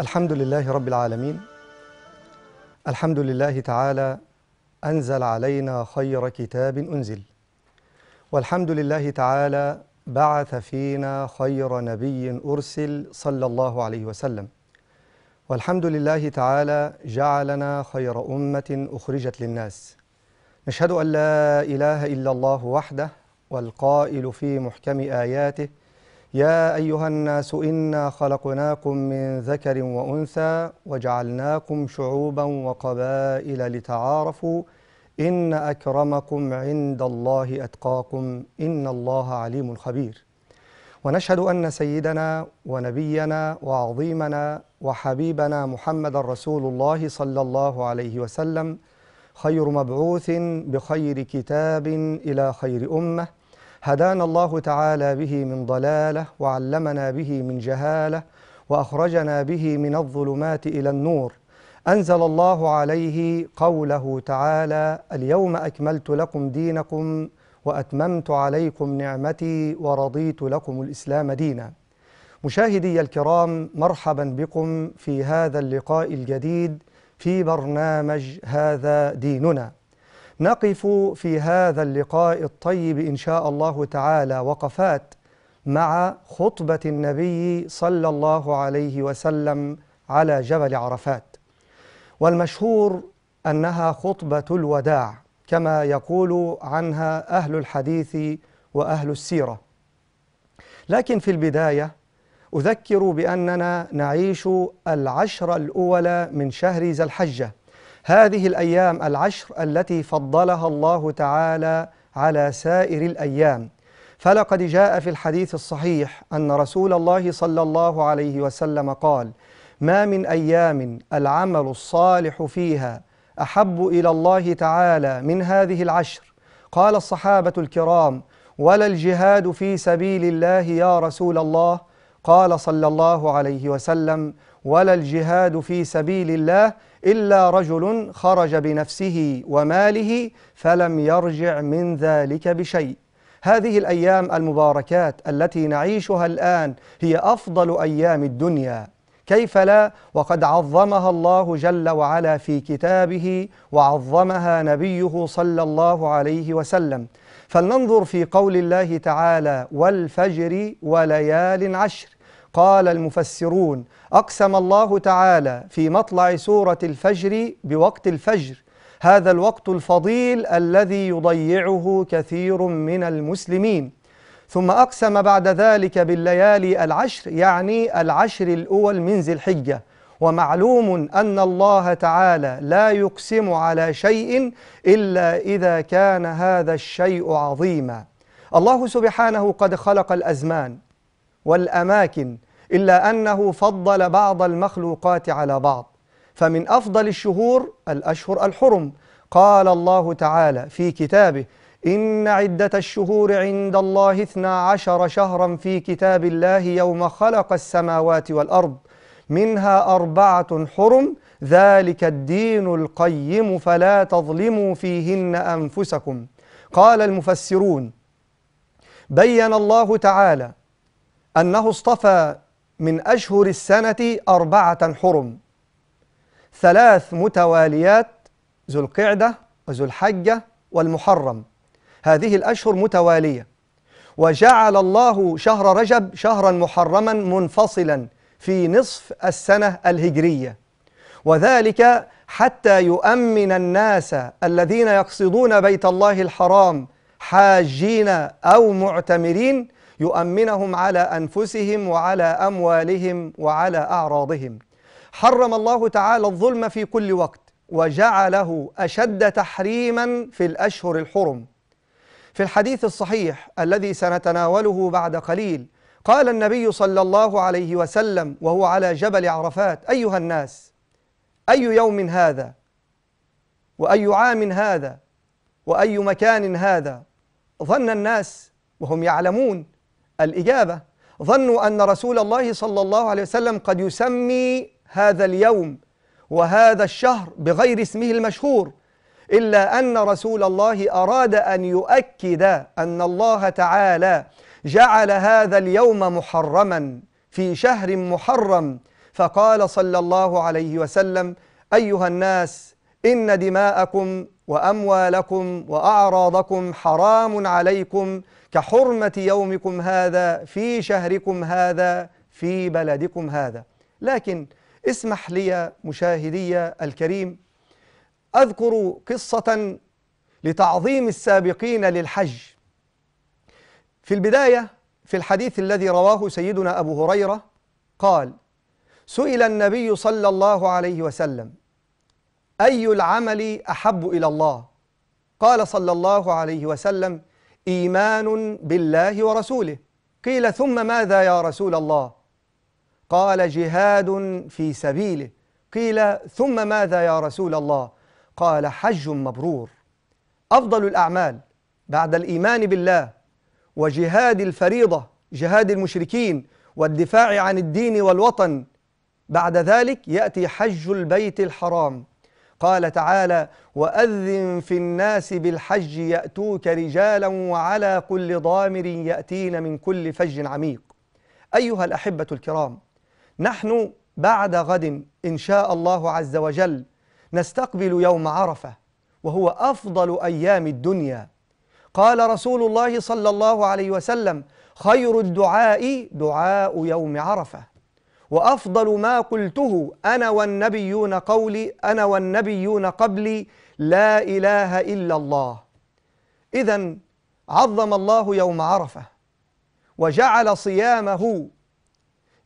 الحمد لله رب العالمين الحمد لله تعالى أنزل علينا خير كتاب أنزل والحمد لله تعالى بعث فينا خير نبي أرسل صلى الله عليه وسلم والحمد لله تعالى جعلنا خير أمة أخرجت للناس نشهد أن لا إله إلا الله وحده والقائل في محكم آياته يا أيها الناس إنا خلقناكم من ذكر وأنثى وجعلناكم شعوبا وقبائل لتعارفوا إن أكرمكم عند الله أتقاكم إن الله عليم خبير ونشهد أن سيدنا ونبينا وعظيمنا وحبيبنا محمد رسول الله صلى الله عليه وسلم خير مبعوث بخير كتاب إلى خير أمة هدانا الله تعالى به من ضلاله وعلمنا به من جهاله واخرجنا به من الظلمات الى النور انزل الله عليه قوله تعالى اليوم اكملت لكم دينكم واتممت عليكم نعمتي ورضيت لكم الاسلام دينا مشاهدي الكرام مرحبا بكم في هذا اللقاء الجديد في برنامج هذا ديننا نقف في هذا اللقاء الطيب إن شاء الله تعالى وقفات مع خطبة النبي صلى الله عليه وسلم على جبل عرفات والمشهور أنها خطبة الوداع كما يقول عنها أهل الحديث وأهل السيرة لكن في البداية أذكر بأننا نعيش العشر الأولى من شهر ذي الحجة هذه الأيام العشر التي فضلها الله تعالى على سائر الأيام فلقد جاء في الحديث الصحيح أن رسول الله صلى الله عليه وسلم قال ما من أيام العمل الصالح فيها أحب إلى الله تعالى من هذه العشر قال الصحابة الكرام ولا الجهاد في سبيل الله يا رسول الله قال صلى الله عليه وسلم ولا الجهاد في سبيل الله إلا رجل خرج بنفسه وماله فلم يرجع من ذلك بشيء هذه الأيام المباركات التي نعيشها الآن هي أفضل أيام الدنيا كيف لا وقد عظمها الله جل وعلا في كتابه وعظمها نبيه صلى الله عليه وسلم فلننظر في قول الله تعالى والفجر وليال عشر قال المفسرون أقسم الله تعالى في مطلع سورة الفجر بوقت الفجر هذا الوقت الفضيل الذي يضيعه كثير من المسلمين ثم أقسم بعد ذلك بالليالي العشر يعني العشر الأول من ذي الحجة ومعلوم أن الله تعالى لا يقسم على شيء إلا إذا كان هذا الشيء عظيما الله سبحانه قد خلق الأزمان والأماكن إلا أنه فضل بعض المخلوقات على بعض فمن أفضل الشهور الأشهر الحرم قال الله تعالى في كتابه إن عدة الشهور عند الله اثنا عشر شهرا في كتاب الله يوم خلق السماوات والأرض منها أربعة حرم ذلك الدين القيم فلا تظلموا فيهن أنفسكم قال المفسرون بين الله تعالى أنه اصطفى من أشهر السنة أربعة حرم ثلاث متواليات ذو القعدة وذو الحجة والمحرم هذه الأشهر متوالية وجعل الله شهر رجب شهرا محرما منفصلا في نصف السنة الهجرية وذلك حتى يؤمن الناس الذين يقصدون بيت الله الحرام حاجين أو معتمرين يؤمنهم على أنفسهم وعلى أموالهم وعلى أعراضهم حرم الله تعالى الظلم في كل وقت وجعله أشد تحريما في الأشهر الحرم في الحديث الصحيح الذي سنتناوله بعد قليل قال النبي صلى الله عليه وسلم وهو على جبل عرفات أيها الناس أي يوم هذا وأي عام هذا وأي مكان هذا ظن الناس وهم يعلمون الإجابة ظنوا أن رسول الله صلى الله عليه وسلم قد يسمي هذا اليوم وهذا الشهر بغير اسمه المشهور إلا أن رسول الله أراد أن يؤكد أن الله تعالى جعل هذا اليوم محرما في شهر محرم فقال صلى الله عليه وسلم أيها الناس إن دماءكم وأموالكم وأعراضكم حرام عليكم كحرمة يومكم هذا في شهركم هذا في بلدكم هذا لكن اسمح لي مشاهدي الكريم أذكر قصة لتعظيم السابقين للحج في البداية في الحديث الذي رواه سيدنا أبو هريرة قال سئل النبي صلى الله عليه وسلم أي العمل أحب إلى الله قال صلى الله عليه وسلم إيمان بالله ورسوله قيل ثم ماذا يا رسول الله قال جهاد في سبيله قيل ثم ماذا يا رسول الله قال حج مبرور أفضل الأعمال بعد الإيمان بالله وجهاد الفريضة جهاد المشركين والدفاع عن الدين والوطن بعد ذلك يأتي حج البيت الحرام قال تعالى واذن في الناس بالحج ياتوك رجالا وعلى كل ضامر ياتين من كل فج عميق ايها الاحبه الكرام نحن بعد غد ان شاء الله عز وجل نستقبل يوم عرفه وهو افضل ايام الدنيا قال رسول الله صلى الله عليه وسلم خير الدعاء دعاء يوم عرفه وأفضل ما قلته أنا والنبيون قولي أنا والنبيون قبلي لا إله إلا الله إذا عظم الله يوم عرفة وجعل صيامه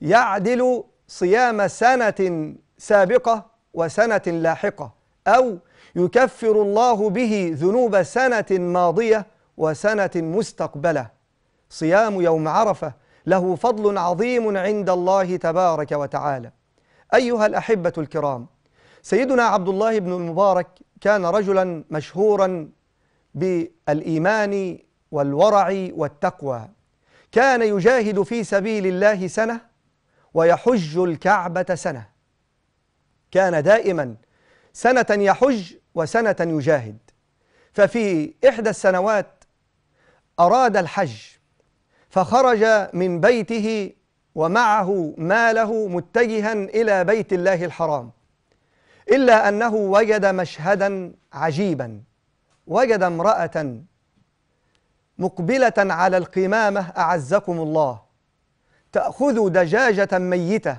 يعدل صيام سنة سابقة وسنة لاحقة أو يكفر الله به ذنوب سنة ماضية وسنة مستقبلة صيام يوم عرفة له فضل عظيم عند الله تبارك وتعالى أيها الأحبة الكرام سيدنا عبد الله بن المبارك كان رجلا مشهورا بالإيمان والورع والتقوى كان يجاهد في سبيل الله سنة ويحج الكعبة سنة كان دائما سنة يحج وسنة يجاهد ففي إحدى السنوات أراد الحج فخرج من بيته ومعه ماله متجها إلى بيت الله الحرام إلا أنه وجد مشهدا عجيبا وجد امرأة مقبلة على القمامة أعزكم الله تأخذ دجاجة ميتة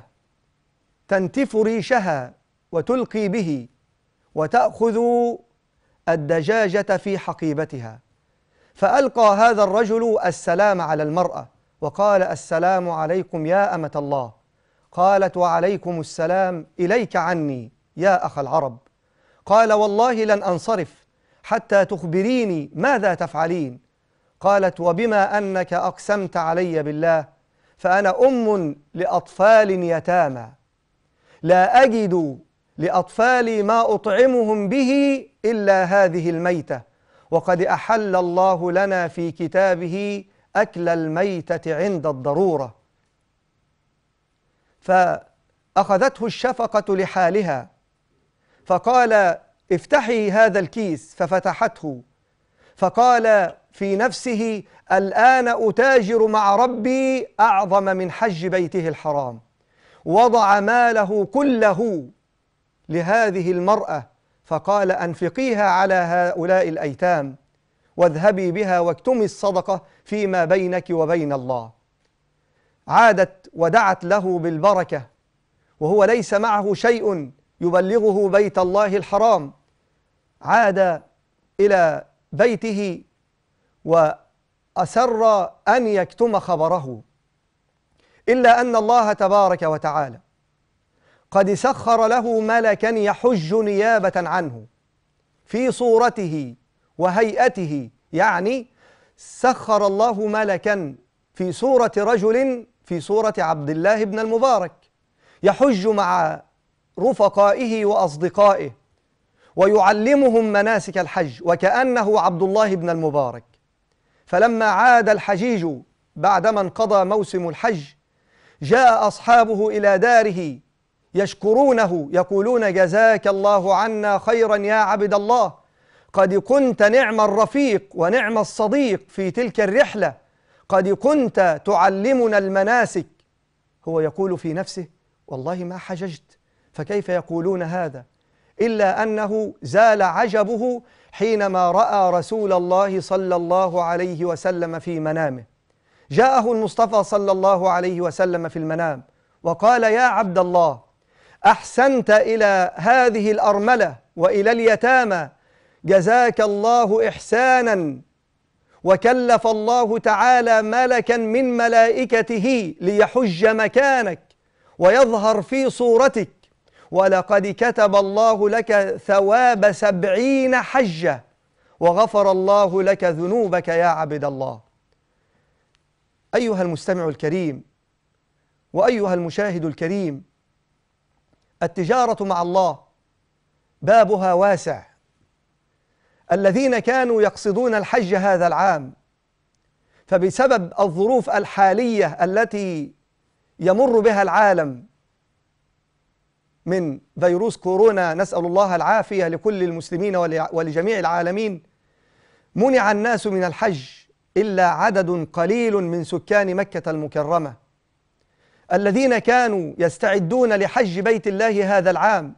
تنتف ريشها وتلقي به وتأخذ الدجاجة في حقيبتها فألقى هذا الرجل السلام على المرأة وقال السلام عليكم يا أمة الله قالت وعليكم السلام إليك عني يا أخ العرب قال والله لن أنصرف حتى تخبريني ماذا تفعلين قالت وبما أنك أقسمت علي بالله فأنا أم لأطفال يتامى لا أجد لأطفالي ما أطعمهم به إلا هذه الميتة وقد أحل الله لنا في كتابه أكل الميتة عند الضرورة فأخذته الشفقة لحالها فقال افتحي هذا الكيس ففتحته فقال في نفسه الآن أتاجر مع ربي أعظم من حج بيته الحرام وضع ماله كله لهذه المرأة فقال أنفقيها على هؤلاء الأيتام واذهبي بها واكتمي الصدقة فيما بينك وبين الله عادت ودعت له بالبركة وهو ليس معه شيء يبلغه بيت الله الحرام عاد إلى بيته وأسر أن يكتم خبره إلا أن الله تبارك وتعالى قد سخر له ملكا يحج نيابة عنه في صورته وهيئته يعني سخر الله ملكا في صورة رجل في صورة عبد الله بن المبارك يحج مع رفقائه وأصدقائه ويعلمهم مناسك الحج وكأنه عبد الله بن المبارك فلما عاد الحجيج بعدما انقضى موسم الحج جاء أصحابه إلى داره يشكرونه يقولون جزاك الله عنا خيرا يا عبد الله قد كنت نعم الرفيق ونعم الصديق في تلك الرحله قد كنت تعلمنا المناسك هو يقول في نفسه والله ما حججت فكيف يقولون هذا الا انه زال عجبه حينما راى رسول الله صلى الله عليه وسلم في منامه جاءه المصطفى صلى الله عليه وسلم في المنام وقال يا عبد الله احسنت الى هذه الارمله والى اليتامى جزاك الله احسانا وكلف الله تعالى ملكا من ملائكته ليحج مكانك ويظهر في صورتك ولقد كتب الله لك ثواب سبعين حجه وغفر الله لك ذنوبك يا عبد الله ايها المستمع الكريم وايها المشاهد الكريم التجارة مع الله بابها واسع الذين كانوا يقصدون الحج هذا العام فبسبب الظروف الحالية التي يمر بها العالم من فيروس كورونا نسأل الله العافية لكل المسلمين ولجميع العالمين منع الناس من الحج إلا عدد قليل من سكان مكة المكرمة الذين كانوا يستعدون لحج بيت الله هذا العام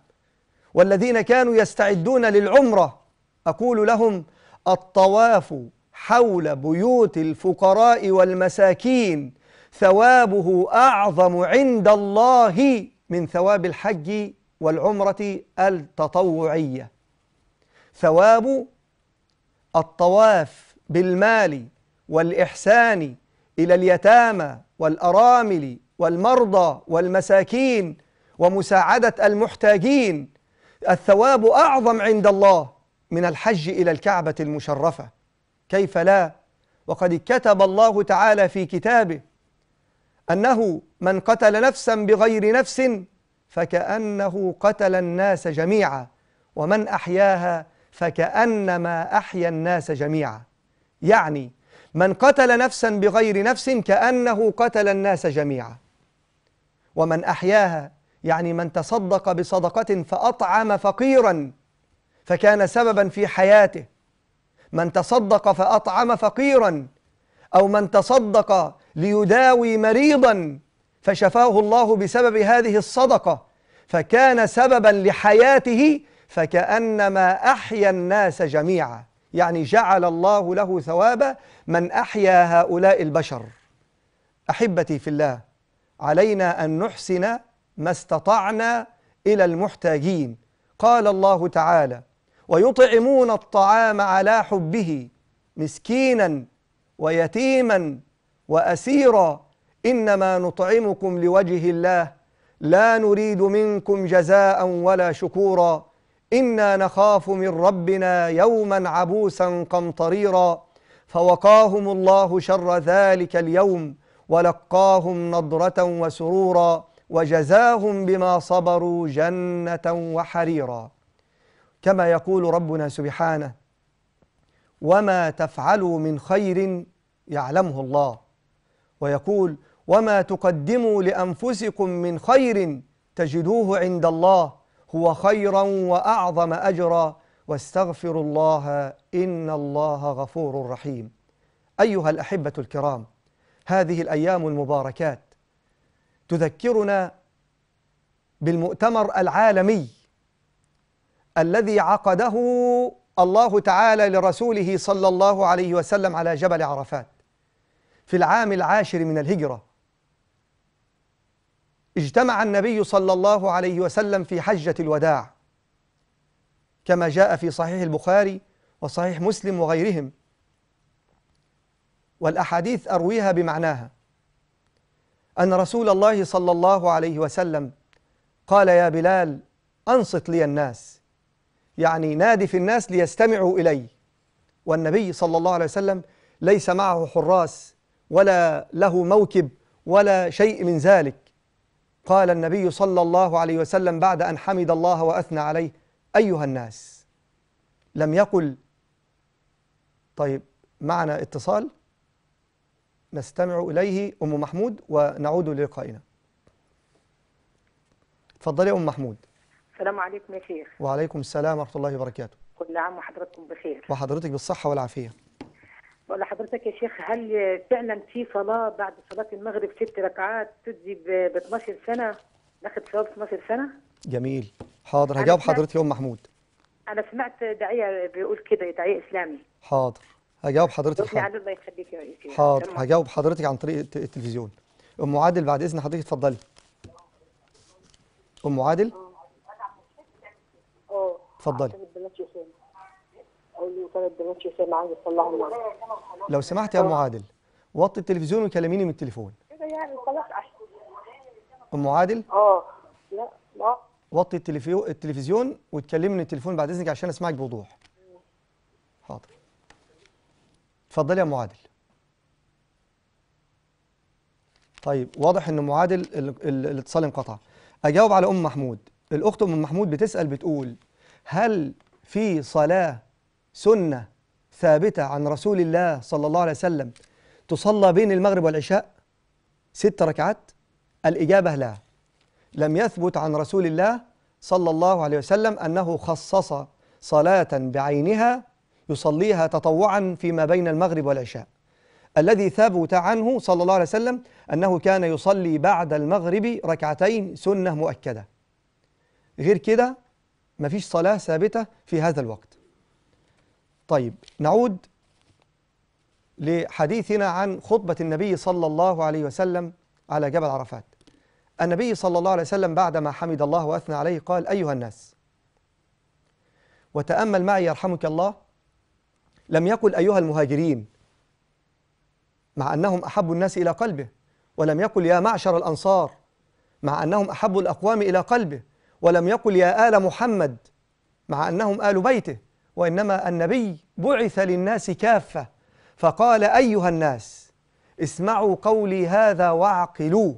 والذين كانوا يستعدون للعمره اقول لهم الطواف حول بيوت الفقراء والمساكين ثوابه اعظم عند الله من ثواب الحج والعمره التطوعيه ثواب الطواف بالمال والاحسان الى اليتامى والارامل والمرضى والمساكين ومساعدة المحتاجين الثواب أعظم عند الله من الحج إلى الكعبة المشرفة كيف لا وقد كتب الله تعالى في كتابه أنه من قتل نفسا بغير نفس فكأنه قتل الناس جميعا ومن أحياها فكأنما أحيا الناس جميعا يعني من قتل نفسا بغير نفس كأنه قتل الناس جميعا ومن أحياها يعني من تصدق بصدقة فأطعم فقيرا فكان سببا في حياته من تصدق فأطعم فقيرا أو من تصدق ليداوي مريضا فشفاه الله بسبب هذه الصدقة فكان سببا لحياته فكأنما أحيا الناس جميعا يعني جعل الله له ثواب من أحيا هؤلاء البشر أحبتي في الله علينا أن نحسن ما استطعنا إلى المحتاجين قال الله تعالى ويطعمون الطعام على حبه مسكينا ويتيما وأسيرا إنما نطعمكم لوجه الله لا نريد منكم جزاء ولا شكورا إنا نخاف من ربنا يوما عبوسا قمطريرا فوقاهم الله شر ذلك اليوم ولقاهم نضرة وسرورا وجزاهم بما صبروا جنة وحريرا كما يقول ربنا سبحانه وما تفعلوا من خير يعلمه الله ويقول وما تقدموا لأنفسكم من خير تجدوه عند الله هو خيرا وأعظم أجرا واستغفروا الله إن الله غفور رحيم أيها الأحبة الكرام هذه الأيام المباركات تذكرنا بالمؤتمر العالمي الذي عقده الله تعالى لرسوله صلى الله عليه وسلم على جبل عرفات في العام العاشر من الهجرة اجتمع النبي صلى الله عليه وسلم في حجة الوداع كما جاء في صحيح البخاري وصحيح مسلم وغيرهم والأحاديث أرويها بمعناها أن رسول الله صلى الله عليه وسلم قال يا بلال أنصت لي الناس يعني نادي في الناس ليستمعوا إلي والنبي صلى الله عليه وسلم ليس معه حراس ولا له موكب ولا شيء من ذلك قال النبي صلى الله عليه وسلم بعد أن حمد الله وأثنى عليه أيها الناس لم يقل طيب معنى اتصال نستمع إليه أم محمود ونعود للقائنا تفضلي أم محمود السلام عليكم يا شيخ وعليكم السلام ورحمة الله وبركاته كل عام وحضراتكم بخير وحضرتك بالصحة والعافية بقول لحضرتك يا شيخ هل فعلا في صلاة بعد صلاة المغرب ست ركعات تدي ب 12 سنة ناخد ثواب 12 سنة؟ جميل حاضر هجاوب حضرتك يا أم محمود أنا سمعت داعية بيقول كده داعية إسلامي حاضر هجاوب حضرتك حاضر الله يخليك يا حاضر هجاوب حضرتك عن طريق التلفزيون ام عادل بعد اذن حضرتك اتفضلي ام عادل اه اتفضلي لو سمحت يا ام عادل وطي التلفزيون وكلميني من التليفون إيه يعني؟ ام عادل اه لا لا وطي التلفزيون وتكلمني من التليفون بعد اذنك عشان اسمعك بوضوح حاضر اتفضلي يا معادل طيب واضح ان معادل الاتصال انقطع اجاوب على ام محمود الاخت ام محمود بتسال بتقول هل في صلاه سنه ثابته عن رسول الله صلى الله عليه وسلم تصلى بين المغرب والعشاء ست ركعات الاجابه لا لم يثبت عن رسول الله صلى الله عليه وسلم انه خصص صلاه بعينها يصليها تطوعا فيما بين المغرب والعشاء الذي ثبت عنه صلى الله عليه وسلم أنه كان يصلي بعد المغرب ركعتين سنة مؤكدة غير كده ما فيش صلاة ثابتة في هذا الوقت طيب نعود لحديثنا عن خطبة النبي صلى الله عليه وسلم على جبل عرفات النبي صلى الله عليه وسلم بعدما حمد الله وأثنى عليه قال أيها الناس وتأمل معي يرحمك الله لم يقل أيها المهاجرين مع أنهم أحب الناس إلى قلبه ولم يقل يا معشر الأنصار مع أنهم أحب الأقوام إلى قلبه ولم يقل يا آل محمد مع أنهم آل بيته وإنما النبي بعث للناس كافة فقال أيها الناس اسمعوا قولي هذا واعقلوا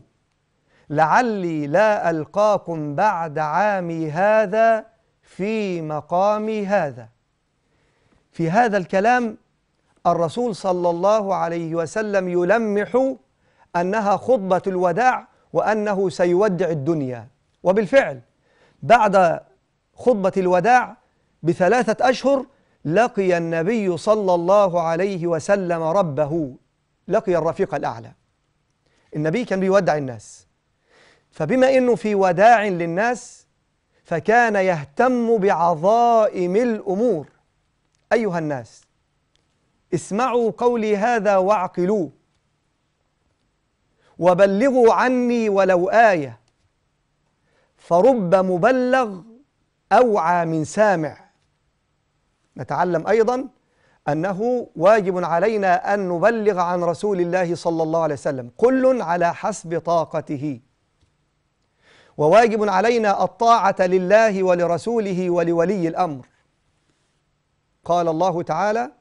لعلي لا ألقاكم بعد عامي هذا في مقامي هذا في هذا الكلام الرسول صلى الله عليه وسلم يلمح أنها خطبة الوداع وأنه سيودع الدنيا وبالفعل بعد خطبة الوداع بثلاثة أشهر لقي النبي صلى الله عليه وسلم ربه لقي الرفيق الأعلى النبي كان بيودع الناس فبما أنه في وداع للناس فكان يهتم بعظائم الأمور أيها الناس اسمعوا قولي هذا واعقلوه وبلغوا عني ولو آية فرب مبلغ أوعى من سامع نتعلم أيضا أنه واجب علينا أن نبلغ عن رسول الله صلى الله عليه وسلم كل على حسب طاقته وواجب علينا الطاعة لله ولرسوله ولولي الأمر قال الله تعالى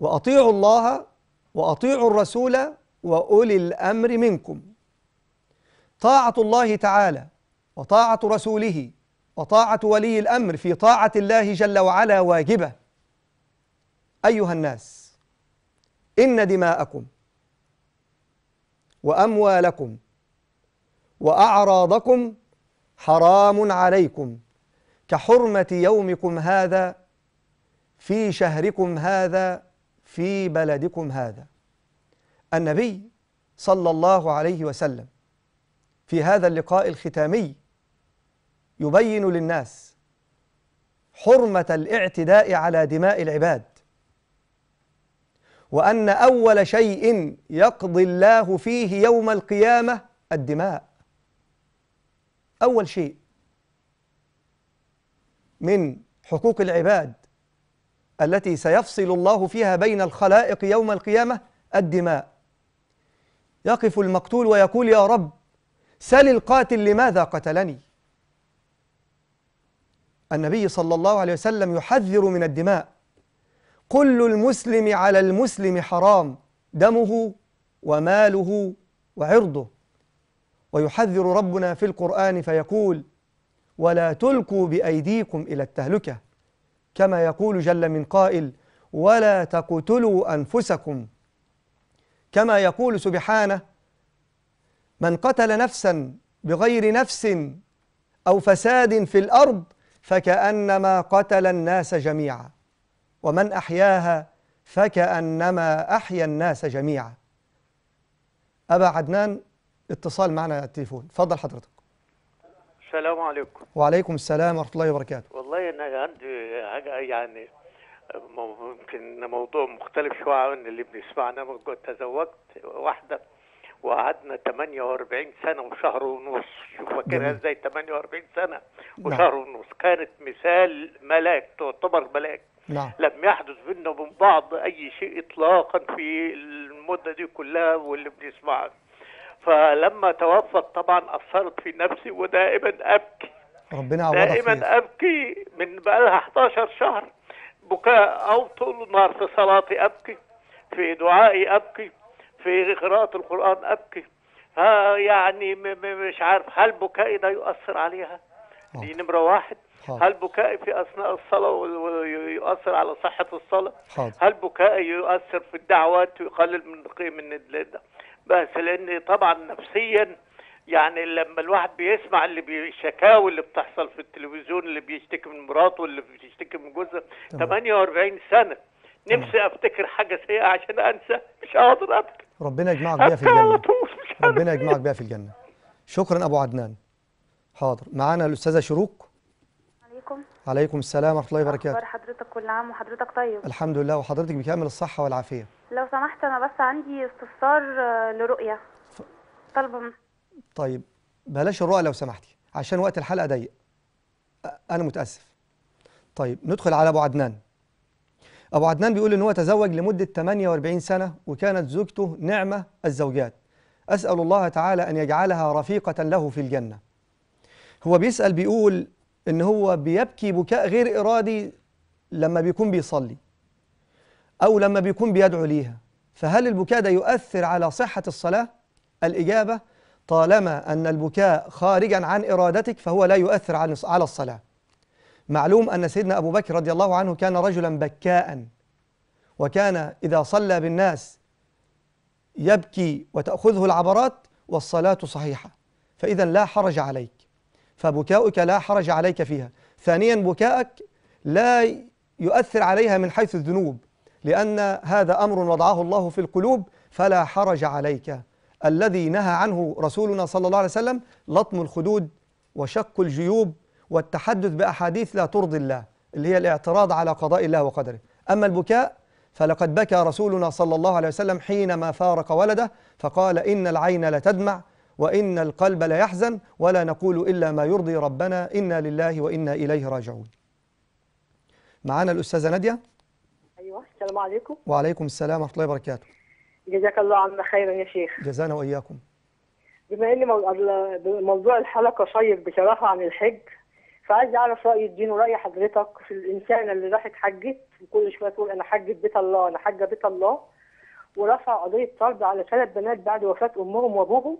وأطيعوا الله وأطيعوا الرسول وأولي الأمر منكم طاعة الله تعالى وطاعة رسوله وطاعة ولي الأمر في طاعة الله جل وعلا واجبة أيها الناس إن دماءكم وأموالكم وأعراضكم حرام عليكم كحرمة يومكم هذا في شهركم هذا في بلدكم هذا النبي صلى الله عليه وسلم في هذا اللقاء الختامي يبين للناس حرمة الاعتداء على دماء العباد وأن أول شيء يقضي الله فيه يوم القيامة الدماء أول شيء من حقوق العباد التي سيفصل الله فيها بين الخلائق يوم القيامة الدماء يقف المقتول ويقول يا رب سل القاتل لماذا قتلني النبي صلى الله عليه وسلم يحذر من الدماء كل المسلم على المسلم حرام دمه وماله وعرضه ويحذر ربنا في القرآن فيقول ولا تلقوا بأيديكم إلى التهلكة كما يقول جل من قائل ولا تقتلوا أنفسكم كما يقول سبحانه من قتل نفسا بغير نفس أو فساد في الأرض فكأنما قتل الناس جميعا ومن أحياها فكأنما أحيا الناس جميعا أبا عدنان اتصال معنا التليفون فضل حضرتك السلام عليكم وعليكم السلام ورحمه الله وبركاته والله انا عندي حاجه يعني ممكن موضوع مختلف شويه عن اللي بنسمعنا تزوجت واحده وقعدنا 48 سنه وشهر ونص شوف فاكرها ازاي 48 سنه نعم. وشهر نعم. ونص كانت مثال ملاك تعتبر ملاك نعم. لم يحدث بينا وبين بعض اي شيء اطلاقا في المده دي كلها واللي بنسمعه فلما توفت طبعا أثرت في نفسي ودائما أبكي ربنا عوضك دائما أبكي من بقالها 11 شهر بكاء أو طول النهار في صلاتي أبكي في دعائي أبكي في قراءة القرآن أبكي ها يعني مش عارف هل بكائي ده يؤثر عليها؟ آه. دي نمرة واحد حاضر. آه. هل بكائي في أثناء الصلاة يؤثر على صحة الصلاة؟ حاضر. هل بكائي يؤثر في الدعوات ويقلل من من ده؟ بس لان طبعا نفسيا يعني لما الواحد بيسمع اللي الشكاوي اللي بتحصل في التلفزيون اللي بيشتكي من مراته واللي بيشتكي من جوزها 48 سنه نفسي افتكر حاجه سيئه عشان انسى مش قادر افتكر ربنا يجمعك بيها في الجنه ربنا يجمعك بيها في الجنه شكرا ابو عدنان حاضر معانا الاستاذه شروق عليكم السلام ورحمة الله وبركاته أخبار حضرتك كل عام وحضرتك طيب الحمد لله وحضرتك بكامل الصحة والعافية لو سمحت أنا بس عندي استفسار آه، لرؤية طلب طيب بلاش الرؤيه لو سمحتي عشان وقت الحلقة ضيق أنا متأسف طيب ندخل على أبو عدنان أبو عدنان بيقول إن هو تزوج لمدة 48 سنة وكانت زوجته نعمة الزوجات أسأل الله تعالى أن يجعلها رفيقة له في الجنة هو بيسأل بيقول ان هو بيبكي بكاء غير ارادي لما بيكون بيصلي او لما بيكون بيدعو ليها فهل البكاء ده يؤثر على صحه الصلاه الاجابه طالما ان البكاء خارجا عن ارادتك فهو لا يؤثر على الصلاه معلوم ان سيدنا ابو بكر رضي الله عنه كان رجلا بكاء وكان اذا صلى بالناس يبكي وتاخذه العبرات والصلاه صحيحه فاذا لا حرج عليك فبكاؤك لا حرج عليك فيها ثانيا بكاءك لا يؤثر عليها من حيث الذنوب لأن هذا أمر وضعه الله في القلوب فلا حرج عليك الذي نهى عنه رسولنا صلى الله عليه وسلم لطم الخدود وشق الجيوب والتحدث بأحاديث لا ترضي الله اللي هي الاعتراض على قضاء الله وقدره أما البكاء فلقد بكى رسولنا صلى الله عليه وسلم حينما فارق ولده فقال إن العين لتدمع وإن القلب لا يحزن ولا نقول إلا ما يرضي ربنا إنا لله وإنا إليه راجعون معانا الأستاذة نادية أيوة السلام عليكم وعليكم السلام ورحمة الله وبركاته جزاك الله عنا خيرا يا شيخ جزانا وإياكم بما ان موضوع الحلقه شيق بصراحه عن الحج فعايز اعرف راي الدين وراي حضرتك في الانسانه اللي راحت حجت وكل شويه تقول انا حجت بيت الله انا حاجه بيت الله ورفع قضيه طرد على ثلاث بنات بعد وفاه امهم وابوهم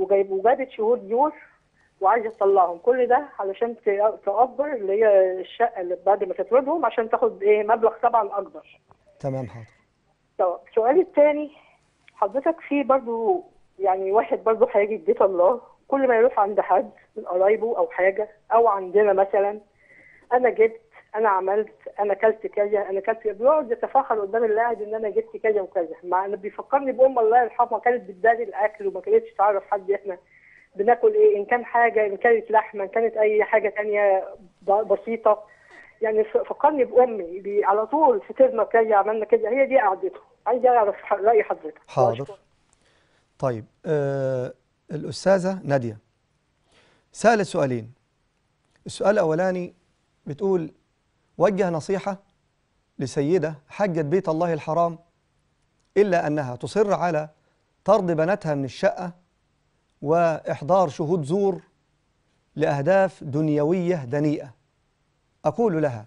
وجايب وجابت شهود نور وعايزه تطلعهم كل ده علشان تأجر اللي هي الشقه اللي بعد ما تطردهم عشان تاخد ايه مبلغ طبعا اكبر. تمام حاضر. طب سؤالي الثاني حضرتك في برضو يعني واحد برضو هيجي بيت الله كل ما يروح عند حد من قرايبه او حاجه او عندنا مثلا انا جبت انا عملت انا كلت كذا انا كلت بيقعد يتفاخر قدام اللاعب ان انا جبت كذا وكذا مع انه بيفكرني بام الله يرحمها كانت بتداري الاكل وما كانتش تعرف حد احنا بناكل ايه ان كان حاجه ان كانت لحمه ان كانت اي حاجه تانية بسيطه يعني فكرني بامي على طول فكرنا كذا عملنا كذا هي دي قعدته عايز اعرف راي حضرتك حاضر طيب آه الاستاذه ناديه سالت سؤالين السؤال الاولاني بتقول وجه نصيحة لسيدة حجت بيت الله الحرام إلا أنها تصر على طرد بناتها من الشقة وإحضار شهود زور لأهداف دنيوية دنيئة أقول لها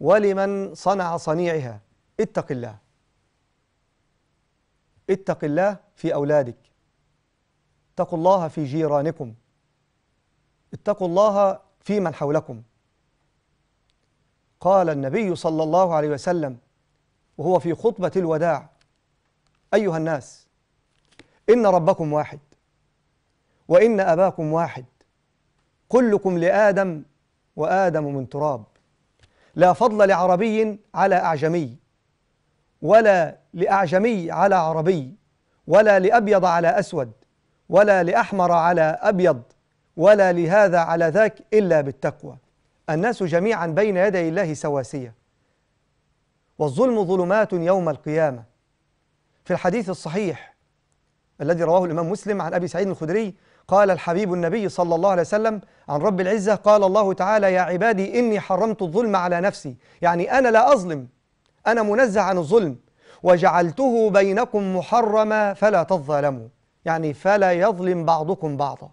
ولمن صنع صنيعها اتق الله اتق الله في أولادك اتقوا الله في جيرانكم اتقوا الله في من حولكم قال النبي صلى الله عليه وسلم وهو في خطبة الوداع أيها الناس إن ربكم واحد وإن أباكم واحد كلكم لآدم وآدم من تراب لا فضل لعربي على أعجمي ولا لأعجمي على عربي ولا لأبيض على أسود ولا لأحمر على أبيض ولا لهذا على ذاك إلا بالتقوى الناس جميعا بين يدي الله سواسية والظلم ظلمات يوم القيامة في الحديث الصحيح الذي رواه الإمام مسلم عن أبي سعيد الخدري قال الحبيب النبي صلى الله عليه وسلم عن رب العزة قال الله تعالى يا عبادي إني حرمت الظلم على نفسي يعني أنا لا أظلم أنا منزه عن الظلم وجعلته بينكم محرما فلا تظلموا يعني فلا يظلم بعضكم بعضا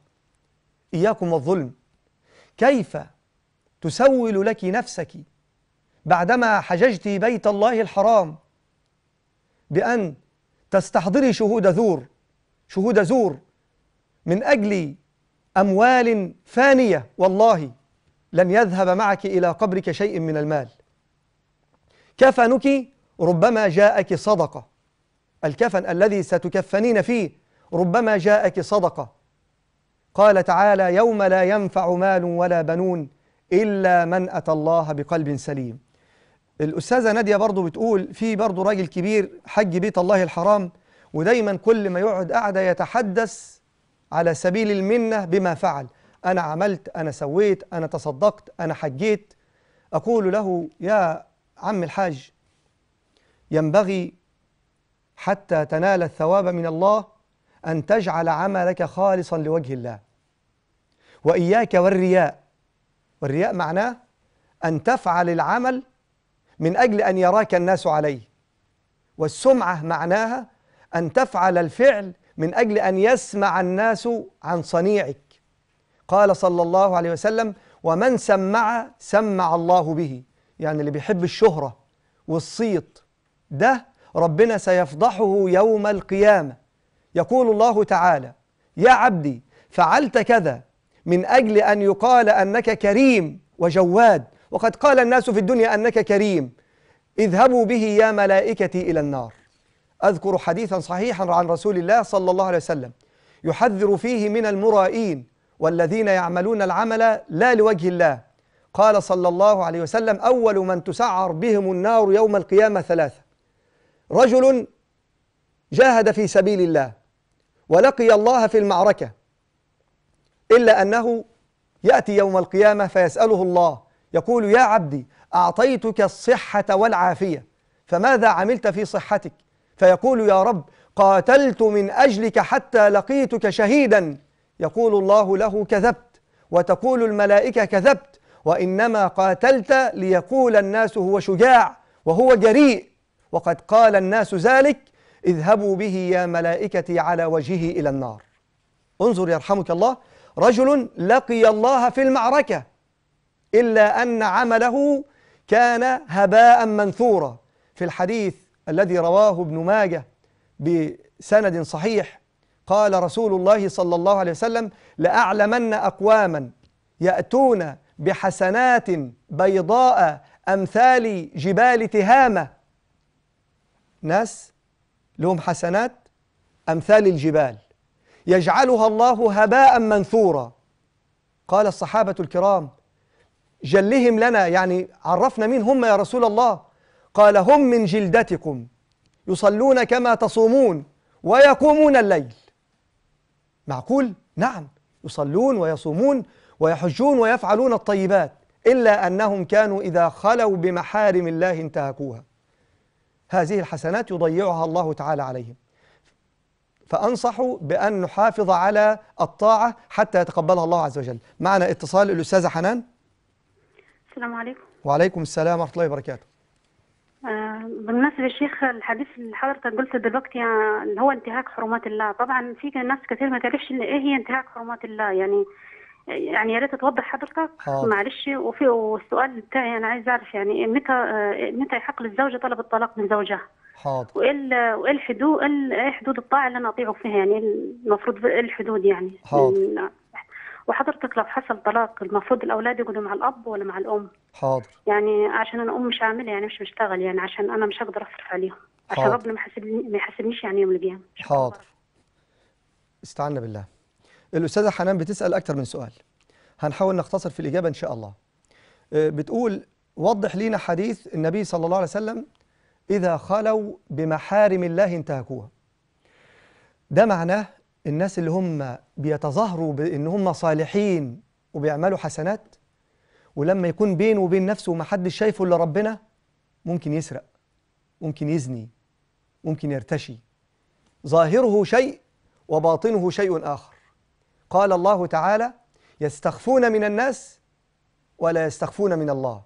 إياكم والظلم كيف تسول لك نفسك بعدما حججت بيت الله الحرام بأن تستحضري شهود زور شهود زور من أجل أموال فانية والله لن يذهب معك إلى قبرك شيء من المال كفنك ربما جاءك صدقة الكفن الذي ستكفنين فيه ربما جاءك صدقة قال تعالى يوم لا ينفع مال ولا بنون إلا من أتى الله بقلب سليم الأستاذة نادية برضو بتقول في برضو راجل كبير حج بيت الله الحرام ودايما كل ما يقعد قاعدة يتحدث على سبيل المنة بما فعل أنا عملت أنا سويت أنا تصدقت أنا حجيت أقول له يا عم الحاج ينبغي حتى تنال الثواب من الله أن تجعل عملك خالصا لوجه الله وإياك والرياء والرياء معناه أن تفعل العمل من أجل أن يراك الناس عليه والسمعة معناها أن تفعل الفعل من أجل أن يسمع الناس عن صنيعك قال صلى الله عليه وسلم ومن سمع سمع الله به يعني اللي بيحب الشهرة والصيت ده ربنا سيفضحه يوم القيامة يقول الله تعالى يا عبدي فعلت كذا من أجل أن يقال أنك كريم وجواد وقد قال الناس في الدنيا أنك كريم اذهبوا به يا ملائكتي إلى النار أذكر حديثا صحيحا عن رسول الله صلى الله عليه وسلم يحذر فيه من المرائين والذين يعملون العمل لا لوجه الله قال صلى الله عليه وسلم أول من تسعر بهم النار يوم القيامة ثلاثة رجل جاهد في سبيل الله ولقي الله في المعركة إلا أنه يأتي يوم القيامة فيسأله الله يقول يا عبدي أعطيتك الصحة والعافية فماذا عملت في صحتك فيقول يا رب قاتلت من أجلك حتى لقيتك شهيدا يقول الله له كذبت وتقول الملائكة كذبت وإنما قاتلت ليقول الناس هو شجاع وهو جريء وقد قال الناس ذلك اذهبوا به يا ملائكتي على وجهه إلى النار انظر يرحمك الله رجل لقي الله في المعركة إلا أن عمله كان هباء منثورا في الحديث الذي رواه ابن ماجه بسند صحيح قال رسول الله صلى الله عليه وسلم لأعلمن أقواما يأتون بحسنات بيضاء أمثال جبال تهامة ناس لهم حسنات أمثال الجبال يجعلها الله هباء منثورا قال الصحابة الكرام جلهم لنا يعني عرفنا مين هم يا رسول الله قال هم من جلدتكم يصلون كما تصومون ويقومون الليل معقول؟ نعم يصلون ويصومون ويحجون ويفعلون الطيبات إلا أنهم كانوا إذا خلوا بمحارم الله انتهكوها هذه الحسنات يضيعها الله تعالى عليهم فأنصح بأن نحافظ على الطاعة حتى يتقبلها الله عز وجل معنا اتصال الأستاذة حنان السلام عليكم وعليكم السلام ورحمة الله وبركاته آه بالمناسبة الشيخ الحديث اللي حضرتك قلته دلوقتي آه، اللي يعني هو انتهاك حرمات الله طبعا في ناس كثير ما تعرفش ايه هي انتهاك حرمات الله يعني يعني يا ريت توضح حضرتك معلش وفي والسؤال بتاعي انا عايز اعرف يعني متى آه، متى يحق للزوجه طلب الطلاق من زوجها؟ حاضر وايه وايه الحدود إيه, ايه حدود الطاعه اللي انا اطيعه فيها يعني المفروض ايه الحدود يعني حاضر وحضرتك لو حصل طلاق المفروض الاولاد يقعدوا مع الاب ولا مع الام حاضر يعني عشان انا ام مش عامله يعني مش بشتغل يعني عشان انا مش هقدر اصرف عليهم عشان حاضر. ربنا ما يحاسبني ما يحاسبنيش يعني يوم القيامه حاضر استعنا بالله الاستاذه حنان بتسال اكثر من سؤال هنحاول نختصر في الاجابه ان شاء الله آه، بتقول وضح لينا حديث النبي صلى الله عليه وسلم إذا خلوا بمحارم الله انتهكوها ده معناه الناس اللي هم بيتظاهروا بإن هم صالحين وبيعملوا حسنات ولما يكون بينه وبين نفسه ومحدش شايفه إلا ربنا ممكن يسرق ممكن يزني ممكن يرتشي ظاهره شيء وباطنه شيء آخر قال الله تعالى يستخفون من الناس ولا يستخفون من الله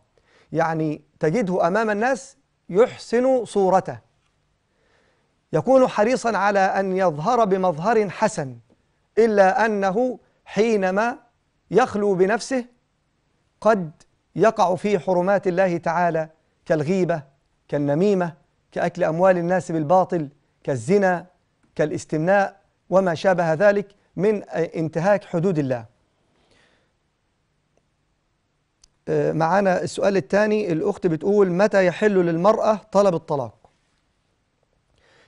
يعني تجده أمام الناس يحسن صورته يكون حريصا على أن يظهر بمظهر حسن إلا أنه حينما يخلو بنفسه قد يقع في حرمات الله تعالى كالغيبة كالنميمة كأكل أموال الناس بالباطل كالزنا كالاستمناء وما شابه ذلك من انتهاك حدود الله آه، معانا السؤال الثاني الأخت بتقول متى يحل للمرأة طلب الطلاق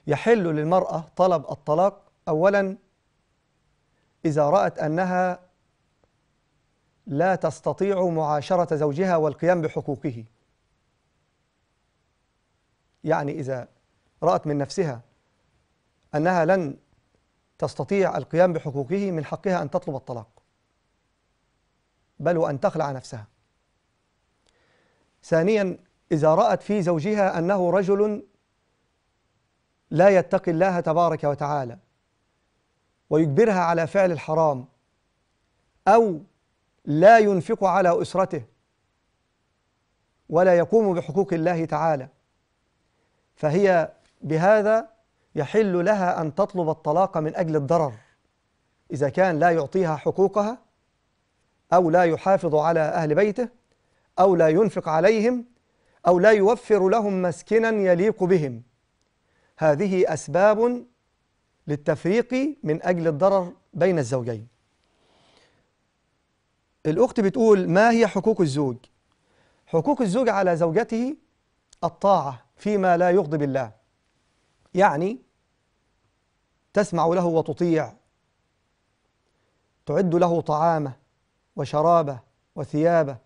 يحل للمرأة طلب الطلاق أولا إذا رأت أنها لا تستطيع معاشرة زوجها والقيام بحقوقه يعني إذا رأت من نفسها أنها لن تستطيع القيام بحقوقه من حقها أن تطلب الطلاق بل وأن تخلع نفسها ثانيا إذا رأت في زوجها أنه رجل لا يتقي الله تبارك وتعالى ويجبرها على فعل الحرام أو لا ينفق على أسرته ولا يقوم بحقوق الله تعالى فهي بهذا يحل لها أن تطلب الطلاق من أجل الضرر إذا كان لا يعطيها حقوقها أو لا يحافظ على أهل بيته أو لا ينفق عليهم أو لا يوفر لهم مسكنا يليق بهم هذه أسباب للتفريق من أجل الضرر بين الزوجين الأخت بتقول ما هي حقوق الزوج حقوق الزوج على زوجته الطاعة فيما لا يغضب الله يعني تسمع له وتطيع تعد له طعامه وشرابه وثيابه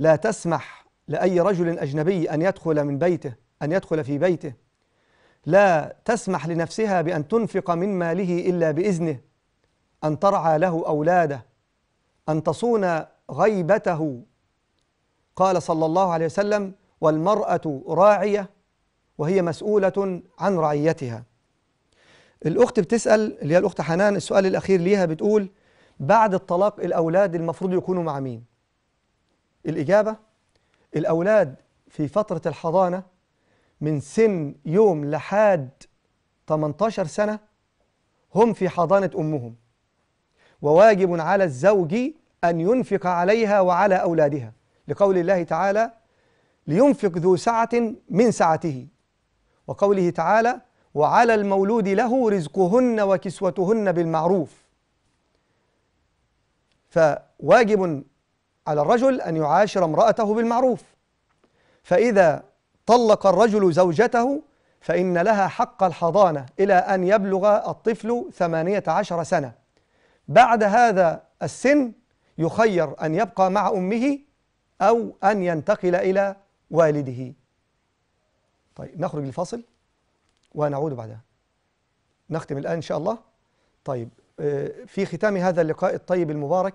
لا تسمح لأي رجل أجنبي أن يدخل من بيته أن يدخل في بيته لا تسمح لنفسها بأن تنفق من ماله إلا بإذنه أن ترعى له أولاده أن تصون غيبته قال صلى الله عليه وسلم والمرأة راعية وهي مسؤولة عن رعيتها الأخت بتسأل اللي هي الأخت حنان السؤال الأخير ليها بتقول بعد الطلاق الأولاد المفروض يكونوا مع مين الإجابة الأولاد في فترة الحضانة من سن يوم لحد 18 سنة هم في حضانة أمهم وواجب على الزوج أن ينفق عليها وعلى أولادها لقول الله تعالى لينفق ذو سعة من سعته وقوله تعالى وعلى المولود له رزقهن وكسوتهن بالمعروف فواجب على الرجل أن يعاشر امرأته بالمعروف فإذا طلق الرجل زوجته فإن لها حق الحضانة إلى أن يبلغ الطفل ثمانية عشر سنة بعد هذا السن يخير أن يبقى مع أمه أو أن ينتقل إلى والده طيب نخرج الفصل ونعود بعدها نختم الآن إن شاء الله طيب آه، في ختام هذا اللقاء الطيب المبارك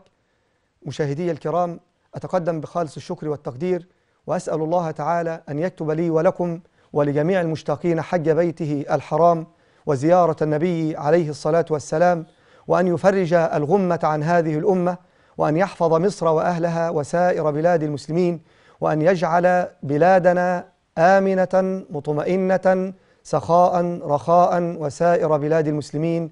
مشاهدي الكرام أتقدم بخالص الشكر والتقدير وأسأل الله تعالى أن يكتب لي ولكم ولجميع المشتاقين حج بيته الحرام وزيارة النبي عليه الصلاة والسلام وأن يفرج الغمة عن هذه الأمة وأن يحفظ مصر وأهلها وسائر بلاد المسلمين وأن يجعل بلادنا آمنة مطمئنة سخاء رخاء وسائر بلاد المسلمين